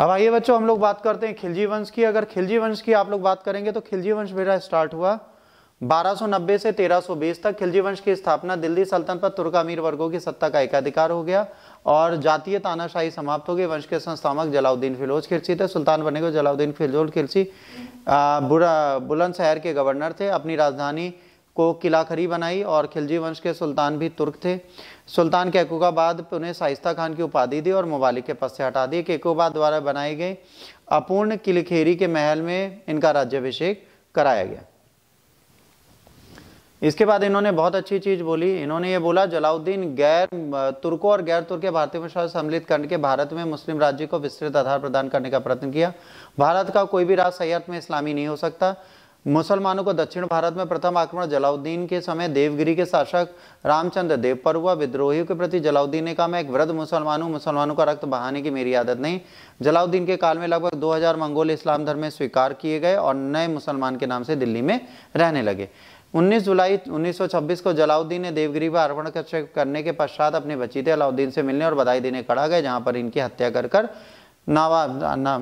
अब आइए बच्चों हम लोग बात करते हैं खिलजी वंश की अगर खिलजी वंश की आप लोग बात करेंगे तो खिलजी वंश मेरा स्टार्ट हुआ 1290 से 1320 तक खिलजी वंश की स्थापना दिल्ली सल्तनत पर तुर्क अमीर वर्गों की सत्ता का एकाधिकार हो गया और जातीय तानाशाही समाप्त हो गई वंश के संस्थापक जलाउद्दीन फिलोज खिलसी थे सुल्तान बने गए जलाउद्दीन फिलजोल खिलसी बुलंदशहर के गवर्नर थे अपनी राजधानी को किलाखरी बनाई और खिलजी वंश के सुल्तान भी तुर्क थे सुल्तान के एकुकाबाद उन्हें साइस्ता खान की उपाधि दी और मवालिक के पद से हटा दिए केकुबाद द्वारा बनाई गई अपूर्ण किलखेरी के महल में इनका राज्यभिषेक कराया गया इसके बाद इन्होंने बहुत अच्छी चीज बोली इन्होंने ये बोला जलाउद्दीन गैर तुर्कों और गैर तुर्क भारतीय में सम्मिलित करके भारत में मुस्लिम राज्य को विस्तृत आधार प्रदान करने का प्रयत्न किया भारत का कोई भी राज सैयद में इस्लामी नहीं हो सकता मुसलमानों को दक्षिण भारत में प्रथम आक्रमण जलाउद्दीन के समय देवगिरी के शासक रामचंद्र देव पर हुआ विद्रोहियों के प्रति जलाउद्दीन ने कहा मैं एक वृद्ध मुसलमान हूँ मुसलमानों का रक्त बहाने की मेरी आदत नहीं जलाउद्दीन के काल में लगभग 2000 मंगोल इस्लाम धर्म में स्वीकार किए गए और नए मुसलमान के नाम से दिल्ली में रहने लगे 19 जुलाई 1926 को जलाउद्दीन ने देवगिरी पर अर्पण करने के पश्चात अपने बचीते अलाउद्दीन से मिलने और बधाई देने खड़ा गए जहाँ पर इनकी हत्या कर कर नावा ना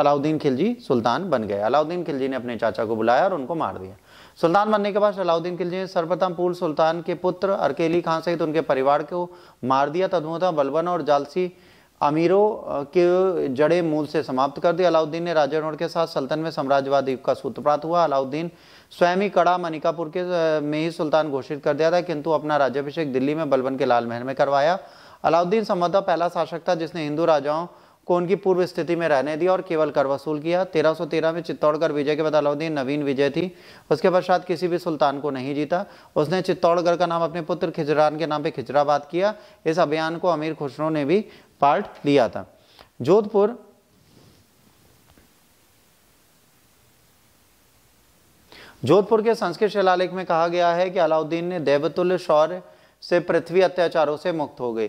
अलाउद्दीन खिलजी सुल्तान बन गए अलाउद्दीन खिलजी ने अपने चाचा को बुलाया और उनको मार दिया सुल्तान बनने के बाद अलाउद्दीन खिलजी ने सर्वप्रथम पूर्व सुल्तान के पुत्र अरकेली खान सहित उनके परिवार को मार दिया तदमुता बलबन और जालसी अमीरों के जड़े मूल से समाप्त कर दिया अलाउद्दीन ने रोड के साथ सल्तन में साम्राज्यवादी का सूत्रपात हुआ अलाउद्दीन स्वयं ही कड़ा मनिकापुर के में ही सुल्तान घोषित कर दिया था किंतु अपना राज्याभिषेक दिल्ली में बलबन के लाल महल में करवाया अलाउद्दीन संभवतः पहला शासक था जिसने हिंदू राजाओं को उनकी पूर्व स्थिति में रहने दिया और केवल कर वसूल किया 1313 में चित्तौड़गढ़ विजय के बाद अलाउद्दीन नवीन विजय थी उसके पश्चात किसी भी सुल्तान को नहीं जीता उसने चित्तौड़गढ़ का नाम अपने पुत्र खिजरान के नाम पर खिजराबाद किया इस अभियान को अमीर खुसरो ने भी पार्ट लिया था जोधपुर जोधपुर के संस्कृत शिलालेख में कहा गया है कि अलाउद्दीन ने देवतुल्य शौर्य से पृथ्वी अत्याचारों से मुक्त हो गए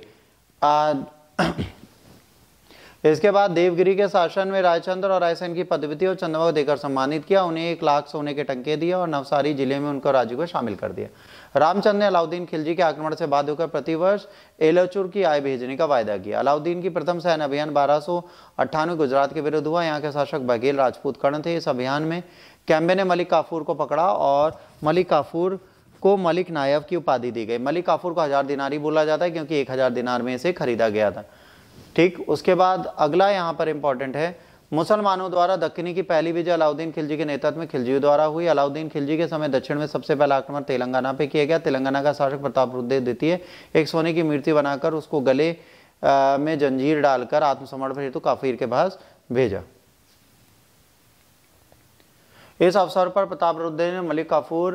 इसके बाद देवगिरी के शासन में रायचंद्र और रायसेन की पदवी और चंद्रमा देकर सम्मानित किया उन्हें एक लाख सोने के टंके दिए और नवसारी जिले में उनको राज्य को शामिल कर दिया रामचंद्र ने अलाउद्दीन खिलजी के आक्रमण से बाध्य होकर प्रतिवर्ष एलोचुर की आय भेजने का वायदा किया अलाउद्दीन की प्रथम सैन्य अभियान बारह गुजरात के विरुद्ध हुआ यहाँ के शासक बघेल राजपूत कर्ण थे इस अभियान में कैम्बे ने मलिक काफूर को पकड़ा और मलिक काफूर को मलिक नायब की उपाधि दी गई मलिक काफूर को हजार दिनारी बोला जाता है क्योंकि एक हजार दिनार में इसे खरीदा गया था ठीक उसके बाद अगला यहाँ पर इम्पॉर्टेंट है मुसलमानों द्वारा दक्षिणी की पहली विजय अलाउद्दीन खिलजी के नेतृत्व में खिलजी द्वारा हुई अलाउद्दीन खिलजी के समय दक्षिण में सबसे पहला आक्रमण तेलंगाना पे किया गया तेलंगाना का शासक प्रताप रुद्देव द्वितीय एक सोने की मूर्ति बनाकर उसको गले आ, में जंजीर डालकर आत्मसमर्पण हेतु तो काफिर के पास भेजा इस अवसर पर प्रताप रुद्देव ने मलिक काफूर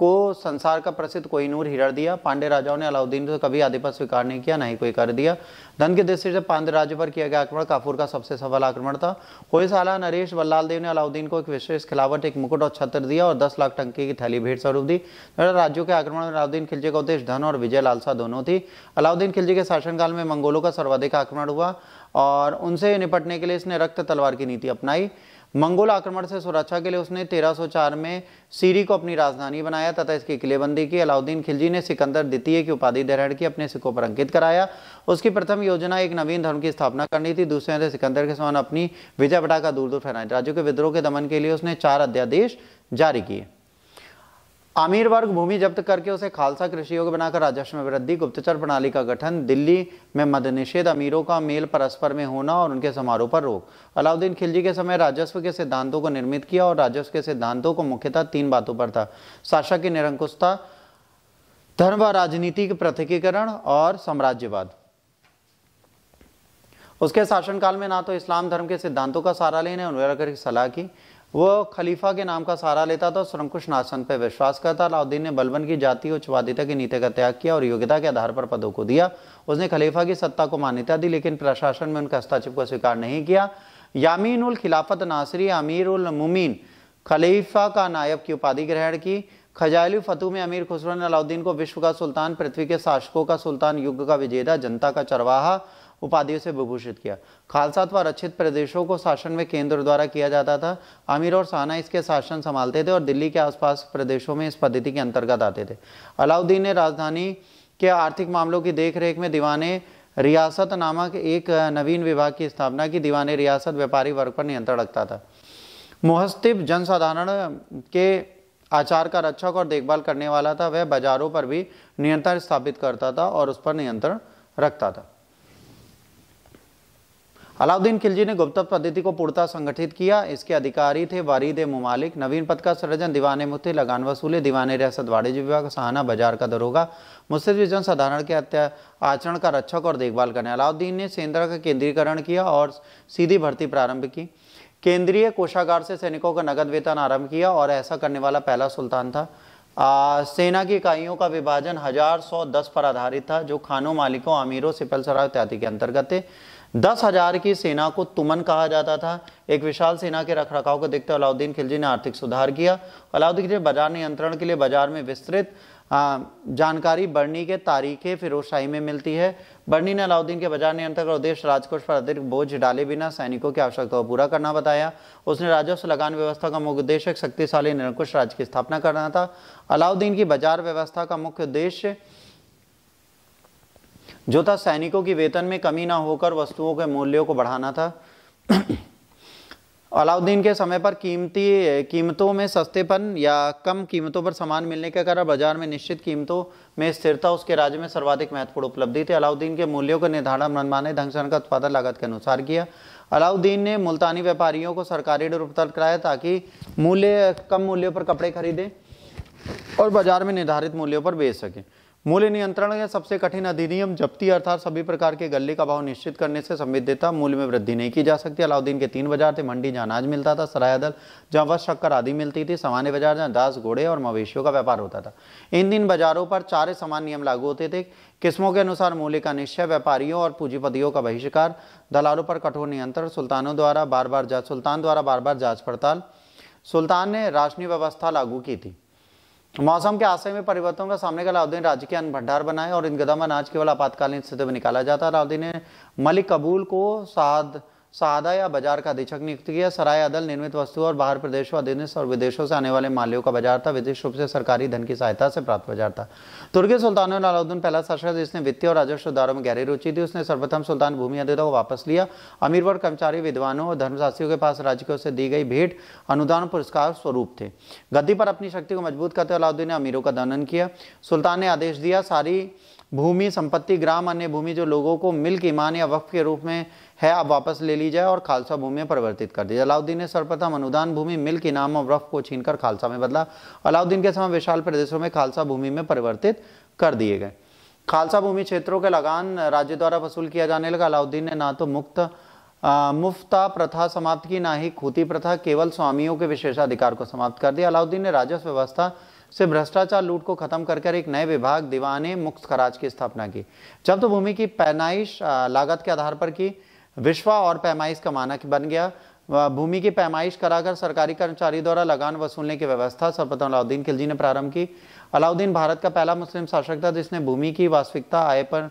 को संसार का प्रसिद्ध कोहिनूर हीरा दिया पांडे राजाओं ने अलाउद्दीन से कभी पर स्वीकार नहीं किया नहीं कोई कर दिया धन की दृष्टि से पांडे राज्य पर किया गया आक्रमण काफूर का सबसे सफल आक्रमण था होयसाला नरेश वल्लाल देव ने अलाउद्दीन को एक विशेष खिलावट एक मुकुट और छत्र दिया और दस लाख टंकी की थैली भेंट स्वरूप दी राज्यों के आक्रमण में अलाउद्दीन खिलजी का उद्देश्य धन और विजय लालसा दोनों थी अलाउद्दीन खिलजी के शासनकाल में मंगोलों का सर्वाधिक आक्रमण हुआ और उनसे निपटने के लिए इसने रक्त तलवार की नीति अपनाई मंगोल आक्रमण से सुरक्षा के लिए उसने 1304 में सीरी को अपनी राजधानी बनाया तथा इसकी किलेबंदी की अलाउद्दीन खिलजी ने सिकंदर द्वितीय की उपाधि ग्रहण की अपने सिक्कों पर अंकित कराया उसकी प्रथम योजना एक नवीन धर्म की स्थापना करनी थी दूसरे ने सिकंदर के समान अपनी विजय पटाखा दूर दूर फैलाई राज्यों के विद्रोह के दमन के लिए उसने चार अध्यादेश जारी किए आमिर वर्ग भूमि जब्त करके उसे खालसा कृषि योग बनाकर राजस्व में वृद्धि गुप्तचर प्रणाली का गठन दिल्ली में मद निषेध अमीरों का मेल परस्पर में होना और उनके समारोह पर रोक अलाउद्दीन खिलजी के समय राजस्व के सिद्धांतों को निर्मित किया और राजस्व के सिद्धांतों को मुख्यतः तीन बातों पर था शासक की निरंकुशता धर्म व राजनीति के पृथकीकरण और साम्राज्यवाद उसके शासनकाल में ना तो इस्लाम धर्म के सिद्धांतों का सहारा लेने उन्होंने सलाह की वो खलीफा के नाम का सहारा लेता था और नासन पर विश्वास करता अलाउद्दीन ने बलबन की जाति और की नीति का त्याग किया और योग्यता के आधार पर पदों को दिया उसने खलीफा की सत्ता को मान्यता दी लेकिन प्रशासन में उनके हस्ताक्षेप को स्वीकार नहीं किया यामीन उल खिलाफत नासरी अमीर उल मुमीन खलीफा का नायब की उपाधि ग्रहण की खजायल फतू में अमीर खुसरो ने अलाउद्दीन को विश्व का सुल्तान पृथ्वी के शासकों का सुल्तान युग का विजेता जनता का चरवाहा उपाधियों से विभूषित किया खालसात्व रक्षित प्रदेशों को शासन में केंद्र द्वारा किया जाता था आमिर और साना इसके शासन संभालते थे और दिल्ली के आसपास प्रदेशों में इस पद्धति के अंतर्गत आते थे अलाउद्दीन ने राजधानी के आर्थिक मामलों की देखरेख में दीवाने रियासत नामक एक नवीन विभाग की स्थापना की दीवाने रियासत व्यापारी वर्ग पर नियंत्रण रखता था मुहस्तिब जनसाधारण के आचार का रक्षक और देखभाल करने वाला था वह बाजारों पर भी नियंत्रण स्थापित करता था और उस पर नियंत्रण रखता था अलाउद्दीन खिलजी ने गुप्त पद्धति को पूर्णतः संगठित किया इसके अधिकारी थे वारिद मुमालिक नवीन पद का सृजन दीवाने मुफ्ती लगान वसूले दीवाने रियासत वाणिज्य विभाग सहाना बाजार का दरोगा मुस्लिम जन साधारण के अत्या आचरण का रक्षक और देखभाल करने अलाउद्दीन ने सेंद्रा का केंद्रीकरण किया और सीधी भर्ती प्रारंभ की केंद्रीय कोषागार से सैनिकों का नगद वेतन आरंभ किया और ऐसा करने वाला पहला सुल्तान था आ, सेना की इकाइयों का विभाजन हजार सौ दस पर आधारित था जो खानों मालिकों अमीरों सिपल सराय इत्यादि के अंतर्गत थे दस हजार की सेना को तुमन कहा जाता था एक विशाल सेना के रखरखाव को देखते अलाउद्दीन खिलजी ने आर्थिक सुधार किया अलाउद्दीन खिलजी बाजार नियंत्रण के लिए बाजार में विस्तृत जानकारी बर्नी के तारीखें फिरोज शाही में मिलती है बर्नी ने अलाउद्दीन के बाजार नियंत्रण का उद्देश्य राजकोष पर अधिक बोझ डाले बिना सैनिकों की आवश्यकता को पूरा करना बताया उसने राजस्व लगान व्यवस्था का मुख्य उद्देश्य शक्तिशाली निरंकुश राज्य की स्थापना करना था अलाउद्दीन की बाजार व्यवस्था का मुख्य उद्देश्य जो था सैनिकों की वेतन में कमी ना होकर वस्तुओं के मूल्यों को बढ़ाना था अलाउद्दीन के समय पर कीमती कीमतों में सस्तेपन या कम कीमतों पर सामान मिलने के कारण बाजार में निश्चित कीमतों में स्थिरता उसके राज्य में सर्वाधिक महत्वपूर्ण उपलब्धि थी अलाउद्दीन के मूल्यों का निर्धारण मनमाने ढंग से उनका उत्पादन लागत के अनुसार किया अलाउद्दीन ने मुल्तानी व्यापारियों को सरकारी डर उपलब्ध कराया ताकि मूल्य कम मूल्यों पर कपड़े खरीदें और बाजार में निर्धारित मूल्यों पर बेच सकें मूल्य नियंत्रण के सबसे कठिन अधिनियम जब्ती अर्थात सभी प्रकार के गल्ले का भाव निश्चित करने से संविदिता मूल्य में वृद्धि नहीं की जा सकती अलाउद्दीन के तीन बाजार थे मंडी जहाँ अनाज मिलता था दल जहाँ वस शक्कर आदि मिलती थी सामान्य बाजार जहाँ दास घोड़े और मवेशियों का व्यापार होता था इन दिन बाजारों पर चार समान नियम लागू होते थे किस्मों के अनुसार मूल्य का निश्चय व्यापारियों और पूंजीपतियों का बहिष्कार दलालों पर कठोर नियंत्रण सुल्तानों द्वारा बार बार जांच सुल्तान द्वारा बार बार जांच पड़ताल सुल्तान ने राशनी व्यवस्था लागू की थी मौसम के आशय में परिवर्तन का सामने का अलाउद्दीन राज्य के अन्न भंडार बनाए और इन गदा में अनाज केवल आपातकालीन स्थिति में निकाला जाता है अलाउद्दीन ने मलिक कबूल को साध सादा या बाजार का अधीक्षक नियुक्त किया सराय अदल निर्मित वस्तु और बाहर प्रदेशों अधीन और विदेशों से आने वाले मालियों का बाजार था विशेष रूप से सरकारी धन की सहायता से प्राप्त बाजार था तुर्की सुल्तान अलाउद्दीन पहला शासक जिसने वित्तीय और राजस्व सुधारों में गहरी रुचि थी उसने सर्वप्रथम सुल्तान भूमि अधिदा को वापस लिया अमीर वर्ग कर्मचारी विद्वानों और धर्मशास्त्रियों के पास राज्य की से दी गई भेंट अनुदान पुरस्कार स्वरूप थे गद्दी पर अपनी शक्ति को मजबूत करते अलाउद्दीन ने अमीरों का दनन किया सुल्तान ने आदेश दिया सारी भूमि संपत्ति ग्राम अन्य भूमि जो लोगों को मिल्क ईमान या वक्फ के रूप में है अब वापस ले ली जाए और खालसा भूमि में परिवर्तित कर दी जाए अलाउद्दीन ने सर्वप्रथम अनुदान भूमि मिल्क इनाम और वक्फ को छीनकर खालसा में बदला अलाउद्दीन के समय विशाल प्रदेशों में खालसा भूमि में परिवर्तित कर दिए गए खालसा भूमि क्षेत्रों के लगान राज्य द्वारा वसूल किया जाने लगा अलाउद्दीन ने ना तो मुक्त मुफ्ता प्रथा समाप्त की ना ही खूती प्रथा केवल स्वामियों के विशेषाधिकार को समाप्त कर दिया अलाउद्दीन ने राजस्व व्यवस्था से भ्रष्टाचार लूट को खत्म कर एक नए विभाग दीवाने मुक्त खराज की स्थापना की जब तो भूमि की पैमाइश लागत के आधार पर की विश्वा और पैमाइश का मानक बन गया भूमि की पैमाइश कराकर सरकारी कर्मचारी द्वारा लगान वसूलने की व्यवस्था सर्वप्रथम अलाउद्दीन खिलजी ने प्रारंभ की अलाउद्दीन भारत का पहला मुस्लिम शासक था जिसने भूमि की वास्तविकता आय पर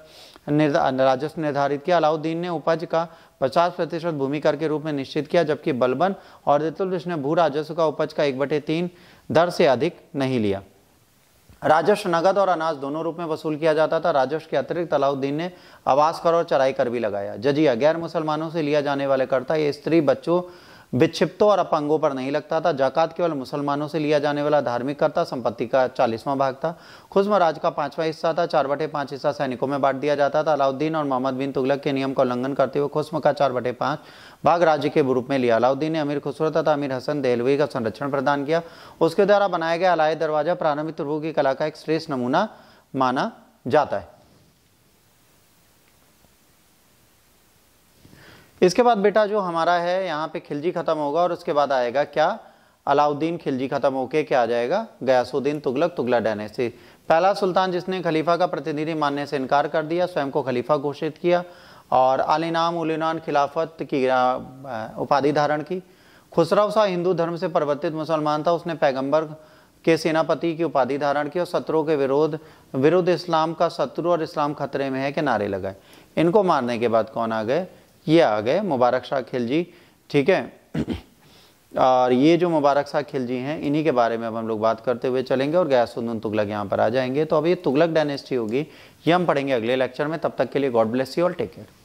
निर्धा, राजस्व निर्धारित किया अलाउद्दीन ने उपज का 50 प्रतिशत भूमि कर के रूप में निश्चित किया जबकि बलबन और दितुलविश ने भू राजस्व का उपज का एक बटे तीन दर से अधिक नहीं लिया राजस्व नगद और अनाज दोनों रूप में वसूल किया जाता था राजस्व के अतिरिक्त अलाउद्दीन ने आवास कर और चराई कर भी लगाया जजिया गैर मुसलमानों से लिया जाने वाले कर था ये स्त्री बच्चों विक्षिप्तों और अपंगों पर नहीं लगता था जकात केवल मुसलमानों से लिया जाने वाला धार्मिक कर था संपत्ति का चालीसवां भाग था खुजम राज का पांचवा हिस्सा था चार बटे पांच हिस्सा सैनिकों में बांट दिया जाता था अलाउद्दीन और मोहम्मद बिन तुगलक के नियम का उल्लंघन करते हुए खुस्म का चार बटे पांच भाग राज्य के रूप में लिया अलाउद्दीन ने अमीर खुसरत तथा अमीर हसन देहलवी का संरक्षण प्रदान किया उसके द्वारा बनाया गया अलाय दरवाजा प्रारंभिक तुर्बू की कला का एक श्रेष्ठ नमूना माना जाता है इसके बाद बेटा जो हमारा है यहाँ पे खिलजी ख़त्म होगा और उसके बाद आएगा क्या अलाउद्दीन खिलजी ख़त्म होके क्या आ जाएगा गयासुद्दीन तुगलक तुगला डायनेस्टी पहला सुल्तान जिसने खलीफा का प्रतिनिधि मानने से इनकार कर दिया स्वयं को खलीफा घोषित किया और अलिनाम उलिनान खिलाफत की उपाधि धारण की खुसरव शाह हिंदू धर्म से परिवर्तित मुसलमान था उसने पैगम्बर के सेनापति की उपाधि धारण की और शत्रुओं के विरोध विरुद्ध इस्लाम का शत्रु और इस्लाम खतरे में है के नारे लगाए इनको मारने के बाद कौन आ गए ये आ गए मुबारक शाह खिलजी ठीक है और ये जो मुबारक शाह खिलजी हैं इन्हीं के बारे में अब हम लोग बात करते हुए चलेंगे और गयासुद्दीन तुगलक यहाँ पर आ जाएंगे तो अब ये तुगलक डायनेस्टी होगी ये हम पढ़ेंगे अगले लेक्चर में तब तक के लिए God bless you all take care